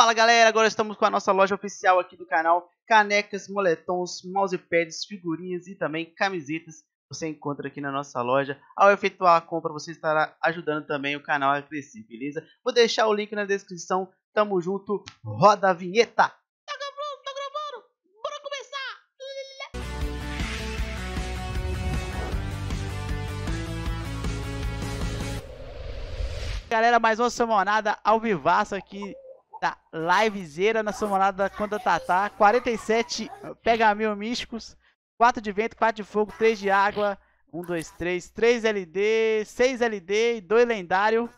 Fala galera, agora estamos com a nossa loja oficial aqui do canal. Canecas, moletons, mousepads, figurinhas e também camisetas você encontra aqui na nossa loja. Ao efetuar a compra, você estará ajudando também o canal a crescer, beleza? Vou deixar o link na descrição. Tamo junto, roda a vinheta! Tá tá galera, mais uma semanada ao vivaço aqui da livezera na somolada contra Tatá. 47 tá? pega mil místicos. 4 de vento, 4 de fogo, 3 de água. 1, 2, 3, 3 LD, 6 LD e 2 lendário.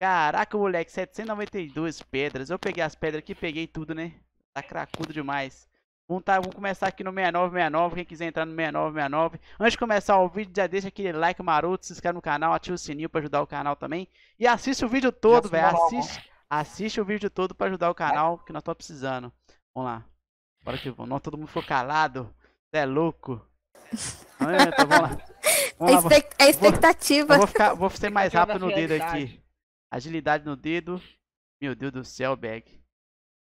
Caraca, moleque, 792 pedras. Eu peguei as pedras aqui, peguei tudo, né? Tá cracudo demais. Vamos, tá, vamos começar aqui no 6969, quem quiser entrar no 6969. Antes de começar o vídeo, já deixa aquele like maroto, se inscreve no canal, ativa o sininho pra ajudar o canal também. E assiste o vídeo todo, velho. Assiste... Assiste o vídeo todo para ajudar o canal, que nós estamos precisando. Vamos lá. Bora que vamos. Não, todo mundo ficou calado. Você é louco. Eita, então, vamos lá. Vamos lá. É expectativa. Vou, vou, ficar, vou ser mais rápido no dedo aqui. Agilidade no dedo. Meu Deus do céu, Beck.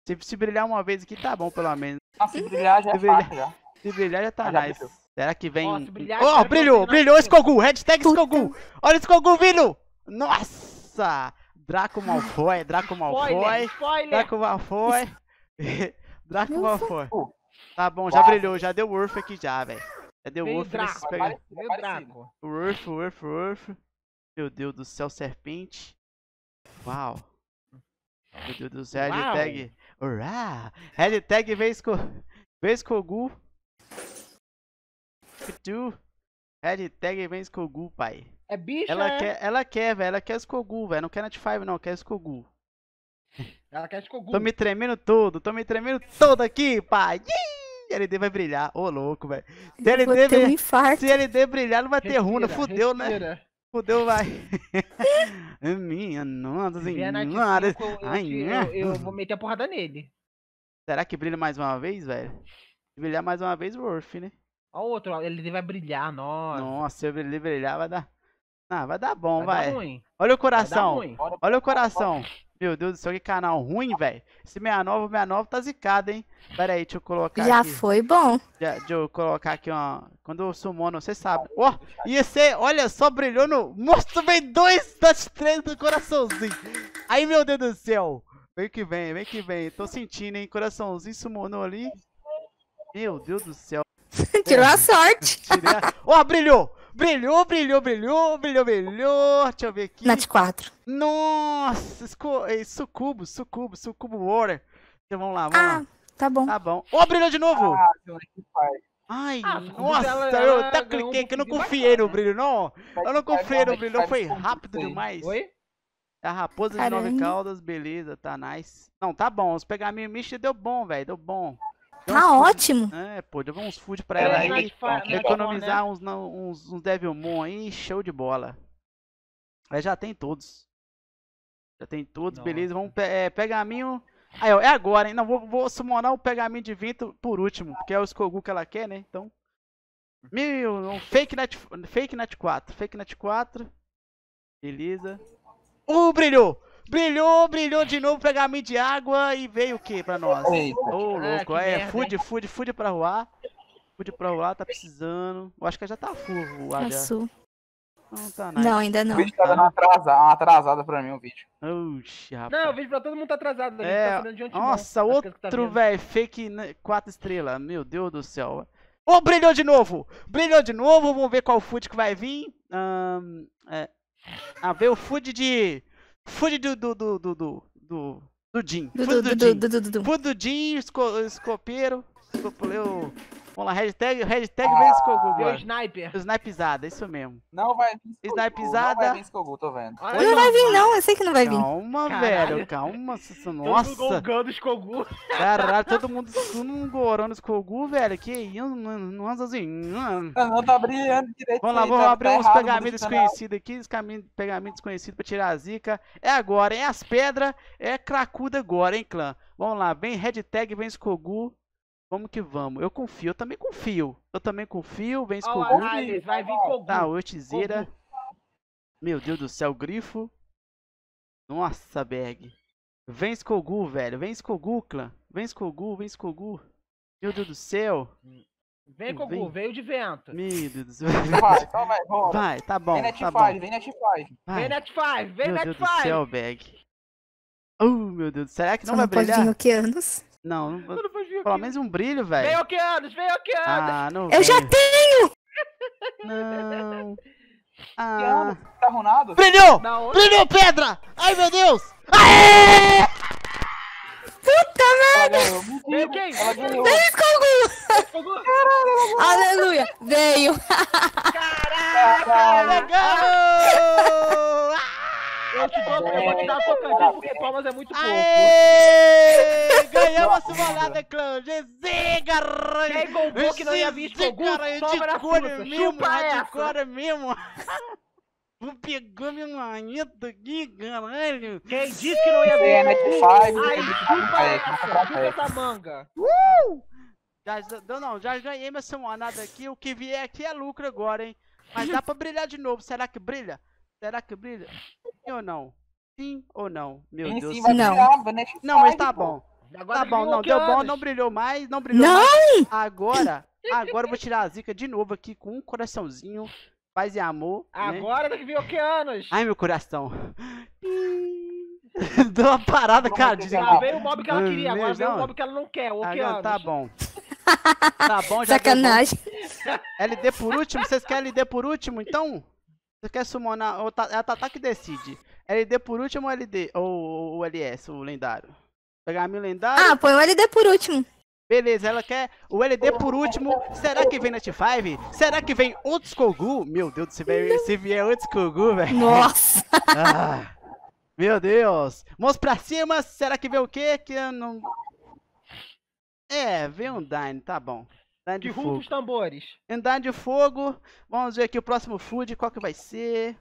Se, se brilhar uma vez aqui, tá bom, pelo menos. Ah, se brilhar já é se é fácil, já. Se brilhar já tá ah, já nice. Brilhou. Será que vem... Ó, oh, brilhou, brilhou, brilhou né? Skogu. Hashtag Skogu. Olha o Skogu vindo. Nossa. Draco Malfoy, Draco Malfoy, spoiler, Draco Malfoy, Draco Malfoy. Tá bom, já brilhou, já deu Urf aqui já, velho. Já deu Urf nesse pega... Meu Urf, Urf, Urf. Meu Deus do céu, serpente. Uau. Meu Deus do céu, hashtag. Urá! Hashtag Vesco. Vescogu. Tu. Hashtag Vescogu, pai. É bicha. Ela é? quer, ela quer, velho. Ela quer Skogu, velho. Não quer net 5, não. Quer Skogu. Ela quer Skogu. Tô me tremendo todo. Tô me tremendo todo aqui, pai. LD vai brilhar. Ô, oh, louco, velho. Se, LD brilhar... um Se LD brilhar, não vai respira, ter runa. Fudeu, né? respira. né? Fudeu, vai. É minha nossa senhora. Ai, né? eu, eu, vou meter a porrada nele. Será que brilha mais uma vez, velho? Se brilhar mais uma vez, Worth, né? Olha o outro, ele vai brilhar, nossa. Nossa, se ele brilhar, vai dar. Ah, vai dar bom, vai. vai. Olha o coração. Olha o coração. Meu Deus do céu, que canal ruim, velho. Esse 69, 69 tá zicado, hein? Pera aí, deixa eu colocar Já aqui. foi bom. Já, deixa eu colocar aqui, ó. Quando eu sumono, você sabe. Ó, oh, e esse, olha só, brilhou no... mosto vem dois das três do coraçãozinho. Aí, meu Deus do céu. Vem que vem, vem que vem. Tô sentindo, hein? Coraçãozinho sumono ali. Meu Deus do céu. Tirou a sorte. Ó, oh, brilhou. Brilhou, brilhou, brilhou, brilhou, brilhou. Deixa eu ver aqui. Nat 4. Nossa, é, sucubo, sucubo, sucubo water. Então vamos lá, vamos ah, lá. Tá bom. Tá bom. Ô, oh, brilhou de novo! Ah, Ai, ah, nossa, eu até cliquei que eu não confiei no né? brilho, não. Eu não confiei no brilho, não. Foi rápido demais. Oi? A raposa Caramba. de nove caudas, beleza, tá nice. Não, tá bom. Os pergaminhos mista deu bom, velho. Deu bom. Tá ótimo. Food, é, pô, deu uns food pra é, ela aí. É economizar né? uns, uns, uns Devilmon aí, show de bola. Aí já tem todos. Já tem todos, beleza. Vamos pe é, minha. Aí, ó, é agora, hein? Não, vou, vou summonar o pergaminho de vento por último, porque é o Skogu que ela quer, né? Então. Mil, um fake net, fake net 4, fake net 4. Beleza. Uh, brilhou! Brilhou, brilhou de novo, pegamento de água e veio o que pra nós? Ô, oh, louco, ah, é, food, food, food pra ruar. Food pra ruar, tá precisando. Eu acho que já tá full o Passou. Tá não, tá nice. não, ainda não. O vídeo tá dando uma atrasada, uma atrasada pra mim, o vídeo. Oxi, rapaz. Não, o vídeo pra todo mundo tá atrasado. Né? É... Tá Nossa, tá outro, tá velho, fake 4 né, estrelas. Meu Deus do céu. Ô, oh, brilhou de novo! Brilhou de novo, vamos ver qual food que vai vir. Um, é... Ah, veio o food de Fude do. do. do. do. do. do, do Jim. Fude do Jim. Fude do Jim, esco, escopeiro. Vamos lá, hashtag, hashtag ah, vence Kogu. Deu sniper. Snipezada, isso mesmo. Não vai vir Snipezada. Não vai vir Kogu, tô vendo. não, vai vir não, eu sei que não vai vir. Calma, Caralho. velho, calma. Nossa. Todo mundo gongando escogu. Caralho, todo mundo gongando os velho. Que isso, assim, não anda assim. Não tá brilhando direito. Vamos lá, vamos tá abrir tá uns pegamentos desconhecidos aqui. Os pegamentos desconhecidos pra tirar a zica. É agora, é as pedras. É cracuda agora, hein, clã. Vamos lá, vem hashtag vem escogu. Como que vamos. Eu confio, eu também confio. Eu também confio, vem Kogu. Oh, vai vir Kogu. Tá, Oitizera. Meu Deus do céu, Grifo. Nossa, Berg. Vem Skogu, velho. Vem Skogu, clã. Vem Skogu, vem Skogu. Meu Deus do céu. Vem, Kogu, vem. veio de vento. Meu Deus do céu. Vai, vai, Vai, tá bom, vem net tá bom. Vem net 5, vai. vem net 5. Vem net 5, vem net Meu net Deus 5. Uh, do céu, Berg. Oh, meu Deus. Será que Só não vai não brilhar? Só não pode vir o anos? Não, não, não, pelo menos um brilho, velho. Vem Okeanos, vem Okeanos! Ah, não Eu vem. já tenho! Não. Ah. Tá arrumado? Brilhou! Brilhou, pedra! Ai, meu Deus! Aê! Puta merda! Veio quem? Veio Skogu! Aleluia! Veio! vou te dar tocadinho porque palmas é muito pouco. Ganhamos uma subalada, clã. GZ, garoto! Quem pouco que não ia vir escogar, sobra mesmo, hardcore né, mesmo. Vou pegar minha manito, aqui, caralho. Quem disse que não ia ver? É, né, faz, né, Ai, desculpa essa, chupa essa manga. Uh! Já, não, não, já ganhei minha semanada aqui. O que vier aqui é lucro agora, hein? Mas dá pra brilhar de novo. Será que brilha? Será que brilha? Sim ou não? Sim ou não? Meu em Deus. Cima não. Aba, né? não, mas tá bom. Agora tá bom, não, deu bom, não brilhou mais, não brilhou não! mais. Agora, agora eu vou tirar a zica de novo aqui com um coraçãozinho, paz e amor. Né? Agora né? que viu que anos. Ai, meu coração. Deu uma parada, cara. De... veio o mob que ela queria, agora veio o mob que ela não quer, o Agora, Tá bom. Tá bom, já Sacanagem. Bom. LD por último? Vocês querem LD por último, então? Você quer summonar? Tá, é a Tatá que decide. LD por último ou LD? Ou o LS, o lendário? Pegar mil lendário? Ah, põe o LD por último. Beleza, ela quer o LD por último. Será que vem Night 5? Será que vem outros Kogu? Meu Deus, se vier, se vier outros Kogu, velho. Nossa! Ah, meu Deus! Mãos pra cima, será que vem o quê? Que eu não. É, vem um Dine, tá bom. Dine de, fogo. os tambores. Um Dine de fogo. Vamos ver aqui o próximo food, qual que vai ser.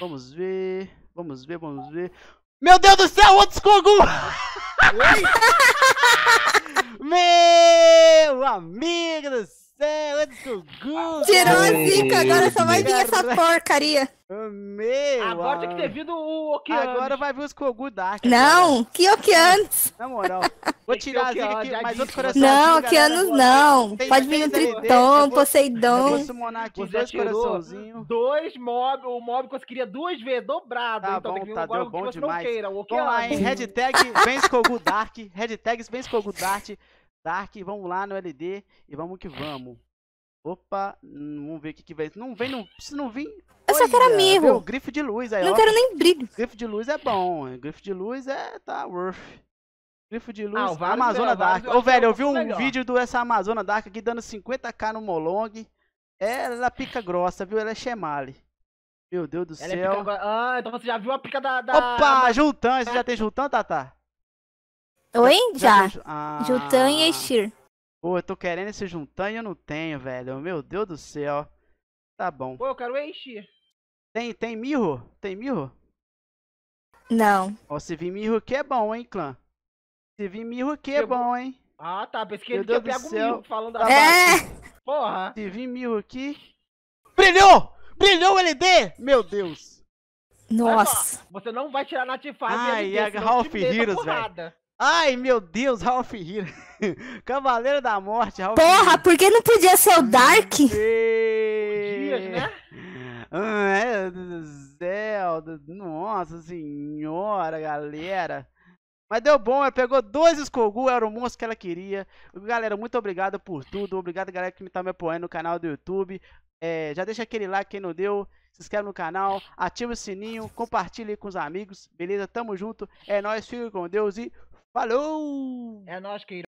Vamos ver. Vamos ver, vamos ver. Meu Deus do céu, outro Skogu! Meu amigo do céu! céu, olha que Google! Tirou a zica, agora só vai vir essa porcaria. Amei! Agora tem que ter vindo o Okeanos. Agora vai vir os Kogu Dark. Não, cara. que Okeanos? Na moral, vou tirar a zica aqui, mas outro coração. Não, Okeanos não. Tem Pode vir o Triton, Poseidon. Eu vou summonar aqui Você dois coraçãozinhos. Dois mob, o mob conseguiria duas vezes dobrado. Tá então bom, tem que vir tá, deu bom demais. Vamos lá, hein? Hashtag vem Skogu Dark. Hashtag vem Skogu Dark. Dark, vamos lá no LD e vamos que vamos. Opa, vamos ver o que, que vem. Não vem, não. Se não vir. Eu só quero amigo. O grifo de luz aí, Não ó. quero nem brigo. Grifo de luz é bom. Grifo de luz é. tá worth. Grifo de luz, ah, Amazona Dark. Ô, é velho, eu vi um melhor. vídeo dessa Amazona Dark aqui dando 50k no Molong. Ela é pica grossa, viu? Ela é Shemale. Meu Deus do Ela céu. É pica... Ah, então você já viu a pica da. da... Opa, Jultan. Você já tem Jultan, tá? Oi? Já. já. Ah. Jutan e Exir. Pô, eu tô querendo esse Juntan e eu não tenho, velho. Meu Deus do céu. Tá bom. Pô, eu quero Exir. Tem, tem Mirro? Tem Mirro? Não. Ó, se vir Mirro aqui é bom, hein, clã. Se vir Mirro aqui é, é bom, hein. Ah, tá. Pensei que ele tinha pego o Mirro falando da tá assim. É! Porra. Se vir Mirro aqui... Brilhou! Brilhou o LD! Meu Deus. Nossa. você não vai tirar Natify. Ai, e a Ralph Heroes, tá velho. Ai, meu Deus, Ralph Hill. Cavaleiro da Morte, Ralph Porra, por que não podia ser o Dark? Podia, né? Ai, ah, é, Zelda, nossa senhora, galera. Mas deu bom, ela pegou dois Skogu, era o monstro que ela queria. Galera, muito obrigado por tudo. Obrigado, galera, que me tá me apoiando no canal do YouTube. É, já deixa aquele like quem não deu. Se inscreve no canal, ativa o sininho, compartilha com os amigos. Beleza? Tamo junto. É nóis, fiquem com Deus e Falou! É nóis, querido.